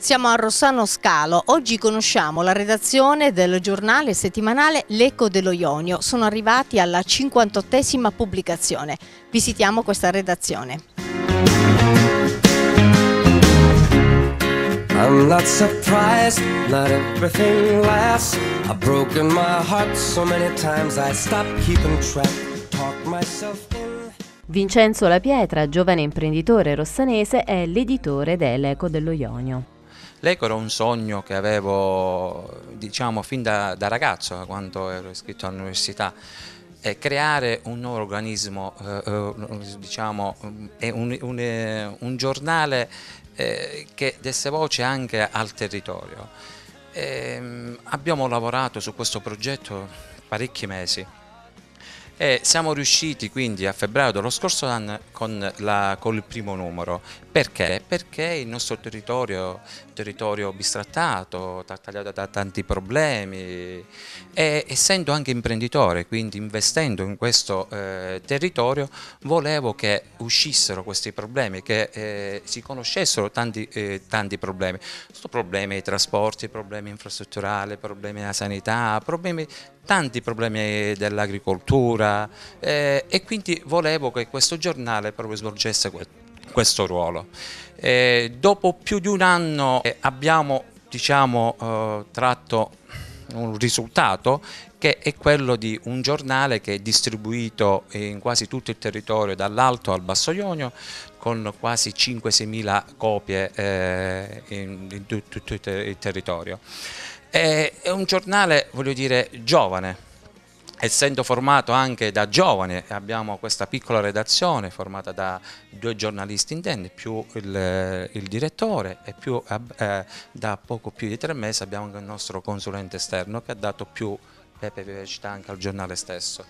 Siamo a Rossano Scalo, oggi conosciamo la redazione del giornale settimanale L'Eco dello Ionio, sono arrivati alla 58esima pubblicazione, visitiamo questa redazione. I'm not surprised, not everything lasts I've broken my heart so many times I stopped keeping track Talk myself Vincenzo La Pietra, giovane imprenditore rossanese, è l'editore dell'Eco dello Ionio. L'eco era un sogno che avevo diciamo, fin da, da ragazzo, quando ero iscritto all'università creare un nuovo organismo, eh, eh diciamo, un, un, eh, un, giornale eh, che desse voce anche al territorio. E, ehm, abbiamo lavorato su questo progetto parecchi mesi e siamo riusciti quindi a febbraio dello scorso anno con, la, con il primo numero. Perché? Perché il nostro territorio, territorio bistrattato, tagliato da tanti problemi e essendo anche imprenditore, quindi investendo in questo eh, territorio, volevo che uscissero questi problemi, che eh, si conoscessero tanti, eh, tanti problemi. problemi dei trasporti, problemi infrastrutturali, problemi della sanità, problemi tanti problemi eh, dell'agricoltura eh, e quindi volevo che questo giornale proprio svolgesse questo ruolo. Eh, dopo più di un anno eh, abbiamo diciamo, eh, tratto un risultato che è quello di un giornale che è distribuito in quasi tutto il territorio dall'Alto al Basso Ionio con quasi 5-6 mila copie eh, in, in tutto il territorio. È, è un giornale, voglio dire, giovane, essendo formato anche da giovani, abbiamo questa piccola redazione formata da due giornalisti interni, più il, il direttore e più, eh, da poco più di tre mesi abbiamo anche il nostro consulente esterno che ha dato più Pepe e vivacità anche al giornale stesso.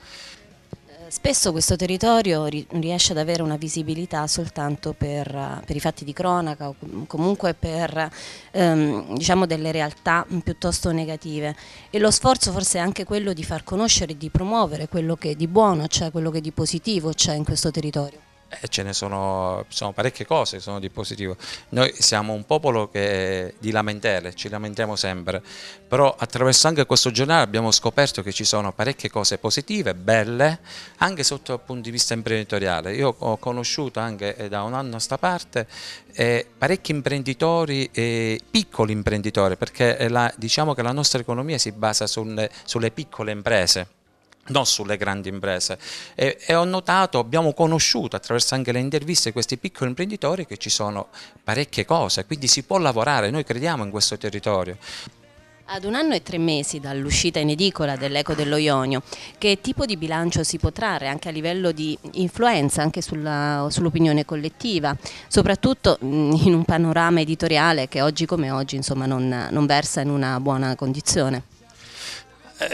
Spesso questo territorio riesce ad avere una visibilità soltanto per, per i fatti di cronaca o comunque per ehm, diciamo delle realtà piuttosto negative e lo sforzo forse è anche quello di far conoscere e di promuovere quello che di buono c'è, cioè quello che di positivo c'è in questo territorio. Eh, ce ne sono, sono, parecchie cose sono di positivo. Noi siamo un popolo che di lamentele, ci lamentiamo sempre, però attraverso anche questo giornale abbiamo scoperto che ci sono parecchie cose positive, belle, anche sotto il punto di vista imprenditoriale. Io ho conosciuto anche eh, da un anno a sta parte eh, parecchi imprenditori, eh, piccoli imprenditori, perché eh, la, diciamo che la nostra economia si basa sul, sulle piccole imprese non sulle grandi imprese. E, e, ho notato, abbiamo conosciuto attraverso anche le interviste questi piccoli imprenditori che ci sono parecchie cose, quindi si può lavorare, noi crediamo in questo territorio. Ad un anno e tre mesi dall'uscita in edicola dell'Eco dello Ionio, che tipo di bilancio si può trarre anche a livello di influenza anche sull'opinione collettiva, soprattutto mm, in un panorama editoriale che oggi come oggi insomma, non, non versa in una buona condizione? e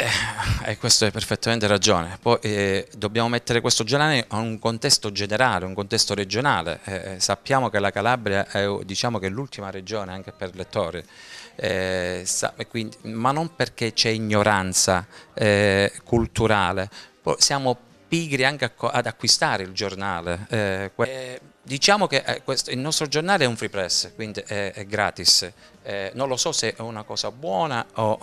eh, eh, questo hai perfettamente ragione. Poi eh, dobbiamo mettere questo gelane in un contesto generale, un contesto regionale. Eh, eh sappiamo che la Calabria è eh, diciamo l'ultima regione anche per lettori, ma non perché c'è ignoranza culturale, siamo pigri anche ad acquistare il giornale. Eh, eh diciamo che eh, questo, il nostro giornale è un free press, quindi è, è gratis. Eh, non lo so se è una cosa buona o,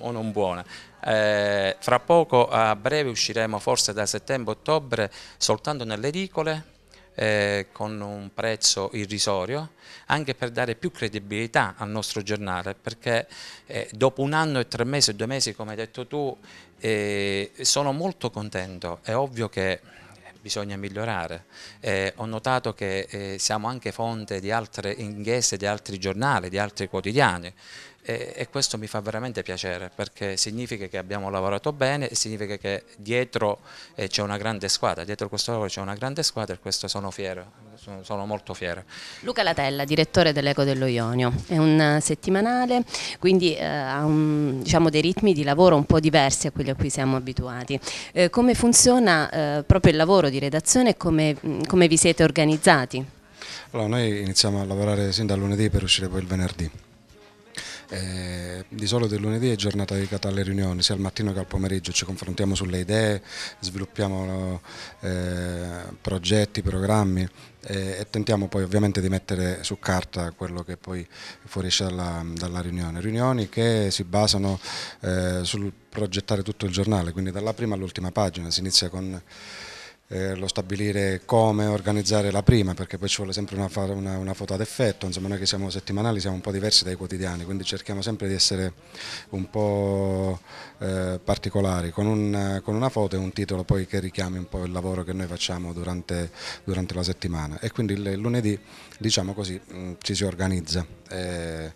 o non buona. Eh, fra poco, a breve, usciremo forse da settembre-ottobre soltanto nelle edicole eh, con un prezzo irrisorio, anche per dare più credibilità al nostro giornale, perché eh, dopo un anno e tre mesi, due mesi, come hai detto tu, eh, sono molto contento. È ovvio che bisogna migliorare. Eh, ho notato che eh, siamo anche fonte di altre inchieste, di altri giornali, di altri quotidiani e, e, questo mi fa veramente piacere perché significa che abbiamo lavorato bene e significa che dietro eh, c'è una grande squadra, dietro questo lavoro c'è una grande squadra e questo sono fiero, sono, sono molto fiero. Luca Latella, direttore dell'Eco dello Ionio, è un settimanale, quindi eh, ha un, diciamo, dei ritmi di lavoro un po' diversi a quelli a cui siamo abituati. Eh, come funziona eh, proprio il lavoro di redazione e come, come vi siete organizzati? Allora, noi iniziamo a lavorare sin dal lunedì per uscire poi il venerdì. Eh, di solito il lunedì è giornata dedicata alle riunioni, sia al mattino che al pomeriggio, ci confrontiamo sulle idee, sviluppiamo eh, progetti, programmi eh, e tentiamo poi ovviamente di mettere su carta quello che poi fuoriesce dalla, dalla riunione. Riunioni che si basano eh, sul progettare tutto il giornale, quindi dalla prima all'ultima pagina, si inizia con eh, lo stabilire come organizzare la prima, perché poi ci vuole sempre una, una, una foto ad effetto, insomma noi che siamo settimanali siamo un po' diversi dai quotidiani, quindi cerchiamo sempre di essere un po' eh, particolari, con, un, con, una foto e un titolo poi che richiami un po' il lavoro che noi facciamo durante, durante la settimana e quindi il lunedì diciamo così mm, ci si organizza. Eh,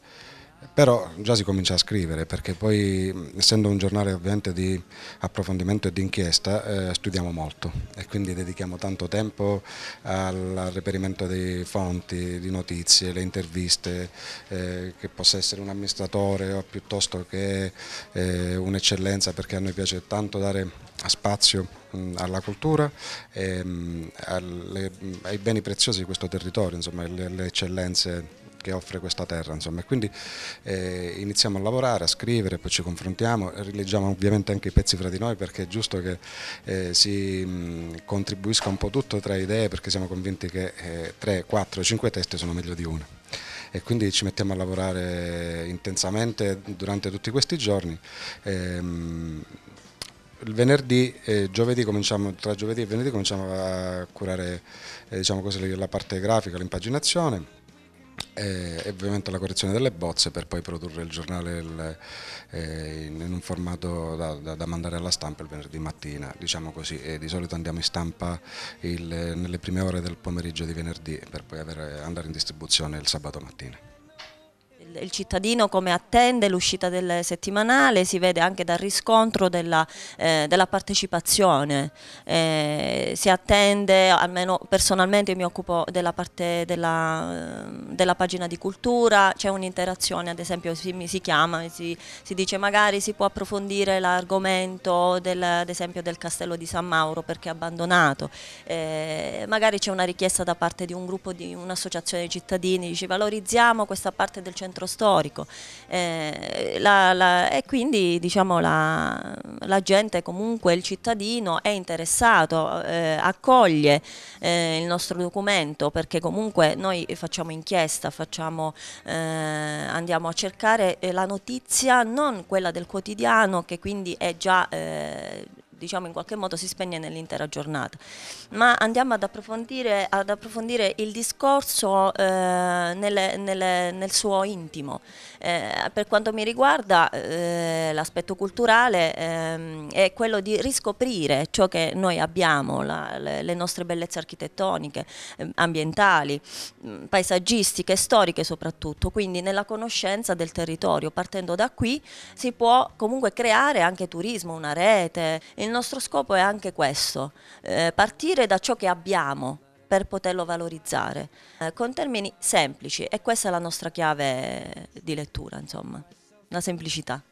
però già si comincia a scrivere perché poi essendo un giornale ovviamente di approfondimento e di inchiesta eh, studiamo molto e quindi dedichiamo tanto tempo al reperimento di fonti, di notizie, le interviste eh, che possa essere un amministratore o piuttosto che eh, un'eccellenza perché a noi piace tanto dare spazio alla cultura e ehm, alle, ai beni preziosi di questo territorio, insomma, le, alle eccellenze che offre questa terra. Insomma. quindi eh, iniziamo a lavorare, a scrivere, poi ci confrontiamo, rileggiamo ovviamente anche i pezzi fra di noi perché è giusto che eh, si mh, contribuisca un po' tutto tra idee perché siamo convinti che eh, 3, 4, 5 testi sono meglio di una e quindi ci mettiamo a lavorare intensamente durante tutti questi giorni. Ehm, il venerdì e giovedì cominciamo, tra giovedì e venerdì cominciamo a curare eh, diciamo così, la parte grafica, l'impaginazione e, ovviamente la correzione delle bozze per poi produrre il giornale il, eh, in un formato da, da, da, mandare alla stampa il venerdì mattina, diciamo così, e di solito andiamo in stampa il, nelle prime ore del pomeriggio di venerdì per poi avere, andare in distribuzione il sabato mattina il cittadino come attende l'uscita del settimanale, si vede anche dal riscontro della, eh, della partecipazione, eh, si attende, almeno personalmente mi occupo della parte della, della pagina di cultura, c'è un'interazione ad esempio si, si chiama, si, si, dice magari si può approfondire l'argomento ad esempio del castello di San Mauro perché è abbandonato, eh, magari c'è una richiesta da parte di un gruppo, di un'associazione di cittadini, dice valorizziamo questa parte del centro storico eh, la, la, e quindi diciamo, la, la, gente comunque, il cittadino è interessato, eh, accoglie eh, il nostro documento perché comunque noi facciamo inchiesta, facciamo, eh, andiamo a cercare eh, la notizia, non quella del quotidiano che quindi è già eh, diciamo in qualche modo si spegne nell'intera giornata. Ma andiamo ad approfondire, ad approfondire il discorso eh, nelle, nelle, nel suo intimo. Eh, per quanto mi riguarda eh, l'aspetto culturale ehm, è quello di riscoprire ciò che noi abbiamo, la, le, nostre bellezze architettoniche, ehm, ambientali, mm, paesaggistiche, storiche soprattutto, quindi nella conoscenza del territorio. Partendo da qui si può comunque creare anche turismo, una rete, in il nostro scopo è anche questo, eh, partire da ciò che abbiamo per poterlo valorizzare, eh, con termini semplici e questa è la nostra chiave di lettura, insomma, la semplicità.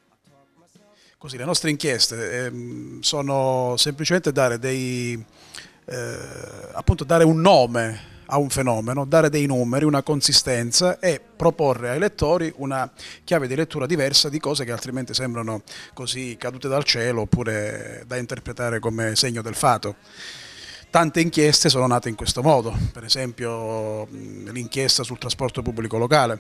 Così, le nostre inchieste ehm, sono semplicemente dare, dei, eh, dare un nome a un fenomeno, dare dei numeri, una consistenza e proporre ai lettori una chiave di lettura diversa di cose che altrimenti sembrano così cadute dal cielo oppure da interpretare come segno del fato. Tante inchieste sono nate in questo modo, per esempio l'inchiesta sul trasporto pubblico locale.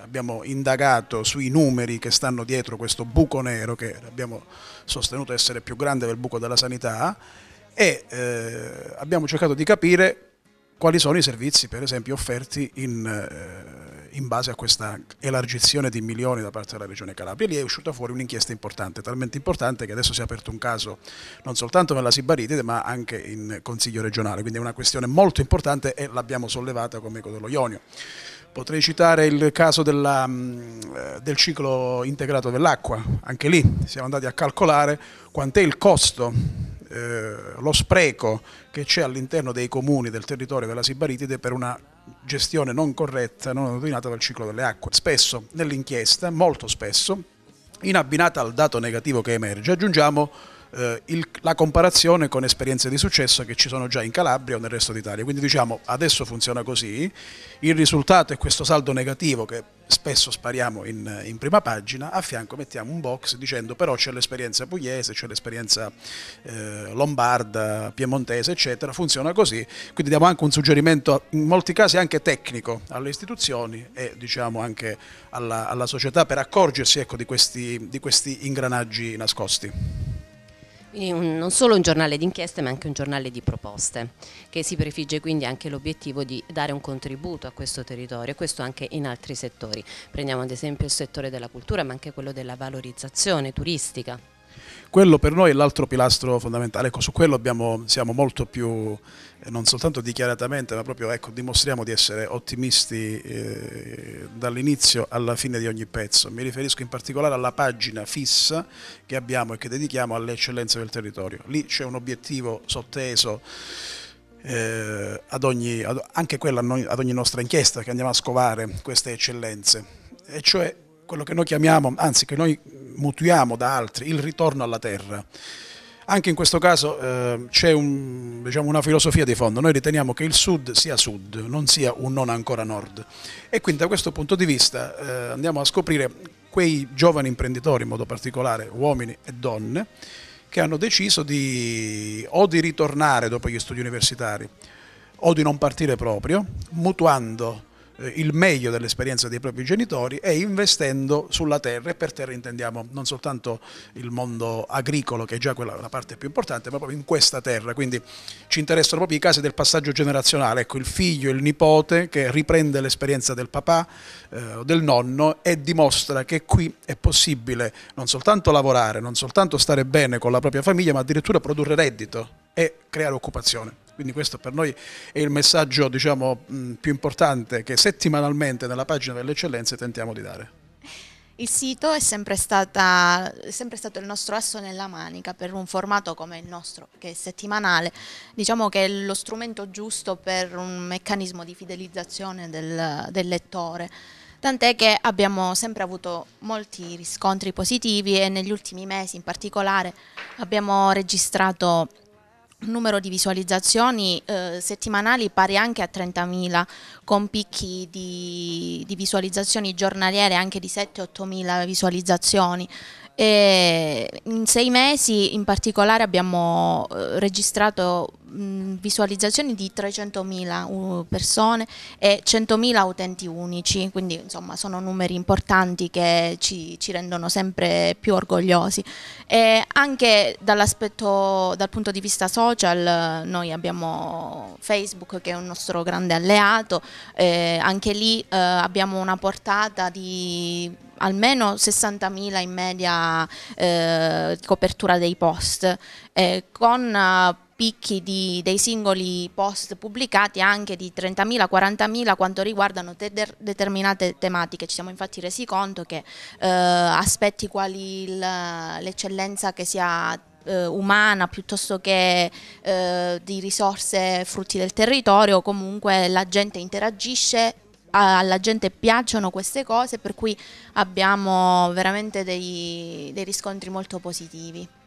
Abbiamo indagato sui numeri che stanno dietro questo buco nero che abbiamo sostenuto essere più grande del buco della sanità e eh, abbiamo cercato di capire quali sono i servizi per esempio offerti in, eh, in, base a questa elargizione di milioni da parte della Regione Calabria. Lì è uscita fuori un'inchiesta importante, talmente importante che adesso si è aperto un caso non soltanto nella Sibaritide ma anche in Consiglio regionale, quindi è una questione molto importante e l'abbiamo sollevata come Eco dello Ionio. Potrei citare il caso della, mm, eh, del ciclo integrato dell'acqua, anche lì siamo andati a calcolare quant'è il costo eh, lo spreco che c'è all'interno dei comuni del territorio della Sibaritide per una gestione non corretta, non ordinata dal ciclo delle acque. Spesso nell'inchiesta, molto spesso, in abbinata al dato negativo che emerge, aggiungiamo eh, il, la comparazione con esperienze di successo che ci sono già in Calabria o nel resto d'Italia. Quindi diciamo adesso funziona così, il risultato è questo saldo negativo che spesso spariamo in, in prima pagina, a fianco mettiamo un box dicendo però c'è l'esperienza pugliese, c'è l'esperienza eh, lombarda, piemontese, eccetera, funziona così, quindi diamo anche un suggerimento in molti casi anche tecnico alle istituzioni e diciamo anche alla, alla società per accorgersi ecco, di, questi, di questi ingranaggi nascosti un, non solo un giornale d'inchieste ma anche un giornale di proposte che si prefigge quindi anche l'obiettivo di dare un contributo a questo territorio e questo anche in altri settori. Prendiamo ad esempio il settore della cultura ma anche quello della valorizzazione turistica quello per noi è l'altro pilastro fondamentale, ecco, su quello abbiamo, siamo molto più, eh, non soltanto dichiaratamente, ma proprio ecco, dimostriamo di essere ottimisti eh, dall'inizio alla fine di ogni pezzo. Mi riferisco in particolare alla pagina fissa che abbiamo e che dedichiamo alle eccellenze del territorio. Lì c'è un obiettivo sotteso. Eh, ad ogni, ad, anche quella ad ogni nostra inchiesta che andiamo a scovare queste eccellenze, e cioè quello che noi chiamiamo, anzi che noi mutuiamo da altri, il ritorno alla terra. Anche in questo caso eh, c'è un, diciamo, una filosofia di fondo, noi riteniamo che il sud sia sud, non sia un non ancora nord. E quindi da questo punto di vista eh, andiamo a scoprire quei giovani imprenditori, in modo particolare uomini e donne, che hanno deciso di, o di ritornare dopo gli studi universitari o di non partire proprio, mutuando eh, il meglio dell'esperienza dei propri genitori e investendo sulla terra e per terra intendiamo non soltanto il mondo agricolo che è già quella la parte più importante ma proprio in questa terra quindi ci interessano proprio i casi del passaggio generazionale ecco il figlio il nipote che riprende l'esperienza del papà eh, del nonno e dimostra che qui è possibile non soltanto lavorare non soltanto stare bene con la propria famiglia ma addirittura produrre reddito e creare occupazione quindi questo per noi è il messaggio diciamo, mm, più importante che settimanalmente nella pagina delle eccellenze tentiamo di dare. Il sito è sempre, stata, è sempre, stato il nostro asso nella manica per un formato come il nostro, che è settimanale. Diciamo che è lo strumento giusto per un meccanismo di fidelizzazione del, del lettore. Tant'è che abbiamo sempre avuto molti riscontri positivi e negli ultimi mesi in particolare abbiamo registrato numero di visualizzazioni eh, settimanali pari anche a 30.000 con picchi di, di visualizzazioni giornaliere anche di 7-8.000 visualizzazioni e in sei mesi in particolare abbiamo eh, registrato mh, mm, visualizzazioni di 300.000 uh, persone e 100.000 utenti unici, quindi insomma sono numeri importanti che ci, ci rendono sempre più orgogliosi. E anche dall'aspetto, dal punto di vista social, noi abbiamo Facebook che è un nostro grande alleato, eh, anche lì eh, abbiamo una portata di almeno 60.000 in media eh, copertura dei post, eh, con picchi di, dei singoli post pubblicati anche di 30.000, 40.000 quanto riguardano te determinate tematiche. Ci siamo infatti resi conto che eh, aspetti quali l'eccellenza che sia eh, umana piuttosto che eh, di risorse frutti del territorio, comunque la gente interagisce alla gente piacciono queste cose per cui abbiamo veramente dei, dei riscontri molto positivi.